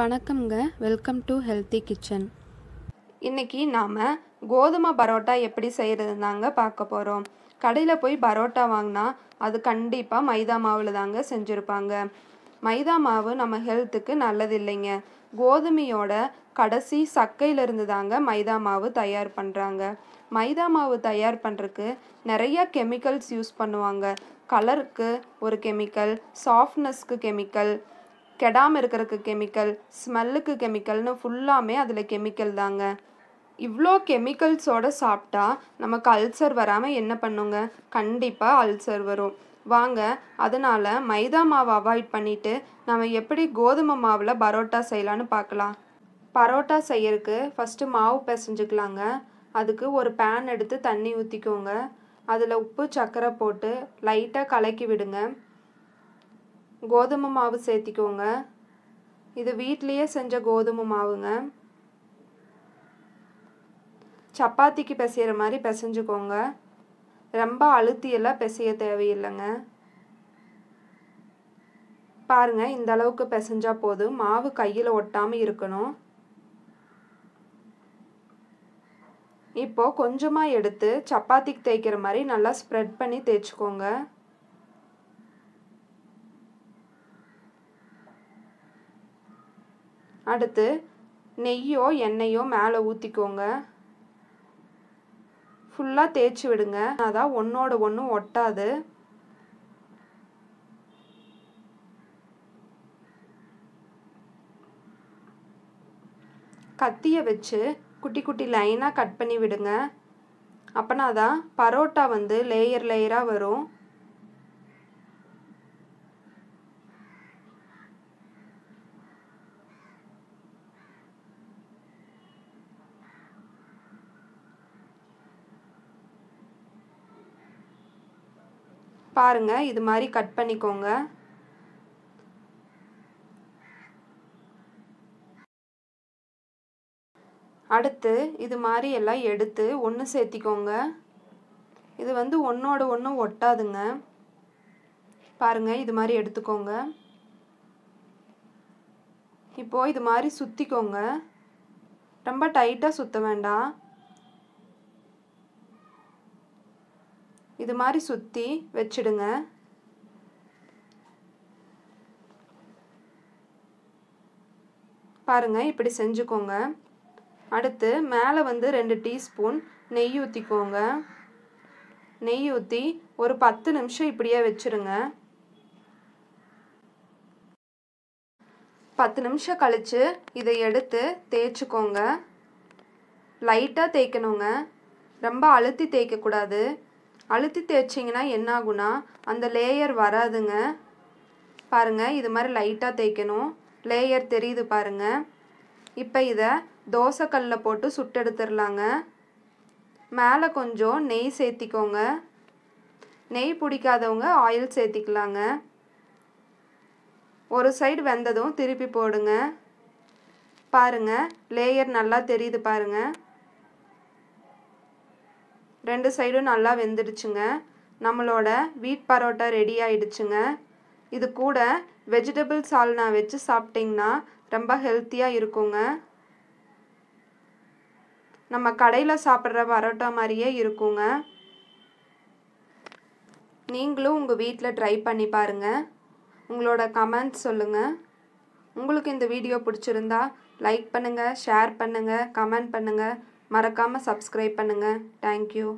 வணக்கம்ங்க welcome to healthy kitchen இன்னைக்கு நாம் கோதுமை பரோட்டா எப்படி செய்கிறதுனாங்க பார்க்க போகிறோம் கடையில் போய் பரோட்டா வாங்கினா அது கண்டிப்பாக மைதா மாவில் தாங்க செஞ்சுருப்பாங்க மைதா மாவு நம்ம ஹெல்த்துக்கு நல்லது இல்லைங்க கோதுமையோட கடைசி சக்கையிலிருந்து தாங்க மைதா மாவு தயார் பண்ணுறாங்க மைதா மாவு தயார் பண்ணுறதுக்கு நிறையா கெமிக்கல்ஸ் யூஸ் பண்ணுவாங்க கலருக்கு ஒரு கெமிக்கல் சாஃப்ட்னஸ்க்கு கெமிக்கல் கெடாமல் இருக்கிறதுக்கு கெமிக்கல் ஸ்மெல்லுக்கு கெமிக்கல்னு ஃபுல்லாமே அதில் கெமிக்கல் தாங்க இவ்வளோ கெமிக்கல்ஸோடு சாப்பிட்டா நமக்கு அல்சர் வராமல் என்ன பண்ணுங்க கண்டிப்பாக அல்சர் வரும் வாங்க அதனால் மைதா மாவை அவாய்ட் பண்ணிவிட்டு நம்ம எப்படி கோதுமை மாவில் பரோட்டா செய்யலான்னு பார்க்கலாம் பரோட்டா செய்யறதுக்கு ஃபஸ்ட்டு மாவு பிசைஞ்சுக்கலாங்க அதுக்கு ஒரு பேன் எடுத்து தண்ணி ஊற்றிக்கோங்க அதில் உப்பு சர்க்கரை போட்டு லைட்டாக கலக்கி விடுங்க கோதுமை மாவு சேர்த்திக்கோங்க இது வீட்லேயே செஞ்ச கோதுமை மாவுங்க சப்பாத்திக்கு பிசைகிற மாதிரி பிசைஞ்சுக்கோங்க ரொம்ப அழுத்தியெல்லாம் பிசைய தேவையில்லைங்க பாருங்கள் இந்த அளவுக்கு பிசைஞ்சால் போதும் மாவு கையில் ஒட்டாமல் இருக்கணும் இப்போது கொஞ்சமாக எடுத்து சப்பாத்திக்கு தேய்க்கிற மாதிரி நல்லா ஸ்ப்ரெட் பண்ணி தேய்ச்சிக்கோங்க அடுத்து நெய்யோ எண்ணெயோ மேலே ஊற்றிக்கோங்க ஃபுல்லாக தேய்ச்சி விடுங்க அதான் ஒன்றோட ஒன்று ஒட்டாது கத்தியை வச்சு குட்டி குட்டி லைனாக கட் பண்ணி விடுங்க அப்போனா தான் பரோட்டா வந்து லேயர் லேயராக வரும் பாருங்கள் இது மாதிரி கட் பண்ணிக்கோங்க அடுத்து இது மாதிரி எல்லாம் எடுத்து ஒன்று சேர்த்திக்கோங்க இது வந்து ஒன்றோட ஒன்று ஒட்டாதுங்க பாருங்கள் இது மாதிரி எடுத்துக்கோங்க இப்போது இது மாதிரி சுற்றிக்கோங்க ரொம்ப டைட்டாக சுற்ற வேண்டாம் இது மாதிரி சுற்றி வச்சுடுங்க பாருங்கள் இப்படி செஞ்சுக்கோங்க அடுத்து மேலே வந்து ரெண்டு டீஸ்பூன் நெய் ஊற்றிக்கோங்க நெய் ஊற்றி ஒரு பத்து நிமிஷம் இப்படியே வச்சுருங்க பத்து நிமிஷம் கழித்து இதை எடுத்து தேய்ச்சிக்கோங்க லைட்டாக தேய்க்கணுங்க ரொம்ப அழுத்தி தேய்க்கக்கூடாது அழுத்தி தேய்ச்சிங்கன்னா என்ன அந்த லேயர் வராதுங்க பாருங்கள் இது மாதிரி லைட்டாக தேய்க்கணும் லேயர் தெரியுது பாருங்கள் இப்போ இதை தோசைக்கல்லில் போட்டு சுட்டெடுத்துடலாங்க மேலே கொஞ்சம் நெய் சேர்த்திக்கோங்க நெய் பிடிக்காதவங்க ஆயில் சேர்த்திக்கலாங்க ஒரு சைடு வெந்ததும் திருப்பி போடுங்க பாருங்கள் லேயர் நல்லா தெரியுது பாருங்கள் ரெண்டு சைடும் நல்லா வெந்துடுச்சுங்க நம்மளோட வீட் பரோட்டா ரெடி ஆயிடுச்சுங்க இது கூட வெஜிடபிள் சால்னா வச்சு சாப்பிட்டிங்கன்னா ரொம்ப ஹெல்த்தியாக இருக்குங்க நம்ம கடையில் சாப்பிட்ற பரோட்டா மாதிரியே இருக்குங்க நீங்களும் உங்கள் வீட்டில் ட்ரை பண்ணி பாருங்கள் உங்களோட கமெண்ட்ஸ் சொல்லுங்கள் உங்களுக்கு இந்த வீடியோ பிடிச்சிருந்தா லைக் பண்ணுங்கள் ஷேர் பண்ணுங்கள் கமெண்ட் பண்ணுங்கள் மறக்காமல் சப்ஸ்கிரைப் பண்ணுங்கள் தேங்க்யூ